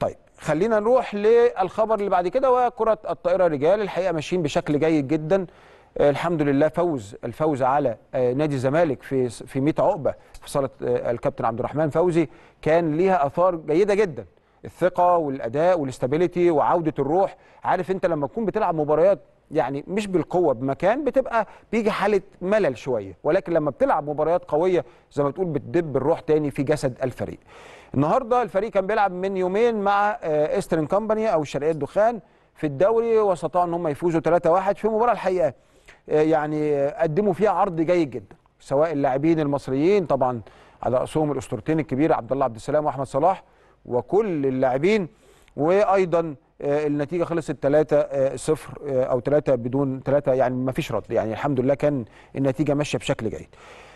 طيب خلينا نروح للخبر اللي بعد كده وكرة الطائرة رجال الحقيقة ماشيين بشكل جيد جدا الحمد لله فوز الفوز على آه، نادي الزمالك في في 100 عقبة في صالة آه، الكابتن عبد الرحمن فوزي كان ليها آثار جيدة جدا الثقه والاداء والاستابيليتي وعوده الروح عارف انت لما تكون بتلعب مباريات يعني مش بالقوه بمكان بتبقى بيجي حاله ملل شويه ولكن لما بتلعب مباريات قويه زي ما تقول بتدب الروح تاني في جسد الفريق النهارده الفريق كان بيلعب من يومين مع ايسترن آه، كومباني او الشرقيه الدخان في الدوري واستطاعوا ان هم يفوزوا 3-1 في مباراه الحقيقه آه، يعني آه، قدموا فيها عرض جيد جدا سواء اللاعبين المصريين طبعا على راسهم الاسطورتين الكبير عبد الله عبد السلام واحمد صلاح وكل اللاعبين وايضا آه، النتيجه خلصت 3 0 آه، آه، او 3 بدون 3 يعني ما فيش رد يعني الحمد لله كان النتيجه ماشيه بشكل جيد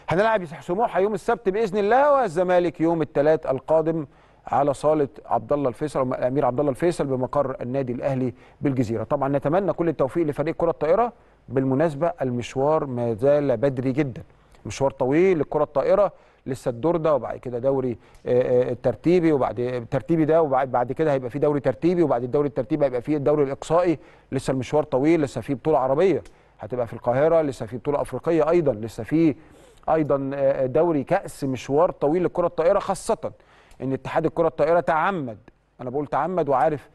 هنلعب سموحه يوم السبت باذن الله والزمالك يوم الثلاث القادم على صاله عبد الله الفيصل الامير عبد الله الفيصل بمقر النادي الاهلي بالجزيره طبعا نتمنى كل التوفيق لفريق كره الطائره بالمناسبه المشوار ما زال بدري جدا مشوار طويل للكره الطائره لسه الدور ده وبعد كده دوري آه، آه، الترتيبي وبعد ترتيبي ده وبعد بعد كده هيبقى في دوري ترتيبي وبعد الدوري الترتيبي هيبقى في الدوري الاقصائي لسه المشوار طويل لسه في بطوله عربيه هتبقى في القاهره لسه في بطوله افريقيه ايضا لسه في ايضا آه، دوري كاس مشوار طويل للكره الطائره خاصه ان اتحاد الكره الطائره تعمد انا بقول تعمد وعارف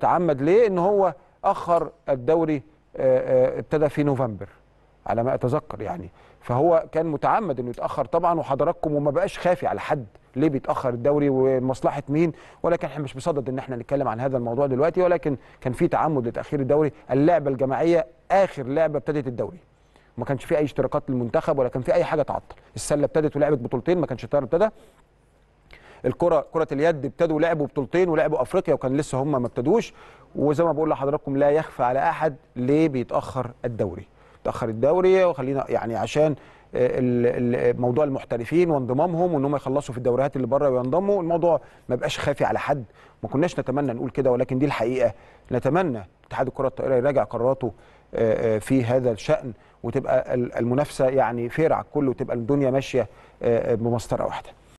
تعمد ليه ان هو اخر الدوري ابتدى في نوفمبر على ما اتذكر يعني فهو كان متعمد انه يتاخر طبعا وحضراتكم وما بقاش خافي على حد ليه بيتاخر الدوري ومصلحه مين ولكن احنا مش بصدد ان احنا نتكلم عن هذا الموضوع دلوقتي ولكن كان في تعمد لتاخير الدوري اللعبه الجماعيه اخر لعبه ابتدت الدوري ما كانش في اي اشتراكات للمنتخب ولا كان في اي حاجه تعطل السله ابتدت ولعبت بطولتين ما كانش الطيار ابتدى الكره كره اليد ابتدوا لعبوا بطولتين ولعبوا افريقيا وكان لسه هم ما ابتدوش وزي ما بقول لحضراتكم لا يخفى على احد ليه بيتاخر الدوري تاخر الدوري وخلينا يعني عشان آه، موضوع المحترفين وانضمامهم وان هم يخلصوا في الدوريات اللي بره وينضموا الموضوع ما بقاش خافي على حد ما كناش نتمنى نقول كده ولكن دي الحقيقه نتمنى اتحاد الكره الطائره يراجع قراراته آه، آه، في هذا الشان وتبقى المنافسه يعني فير على الكل وتبقى الدنيا ماشيه بمسطره واحده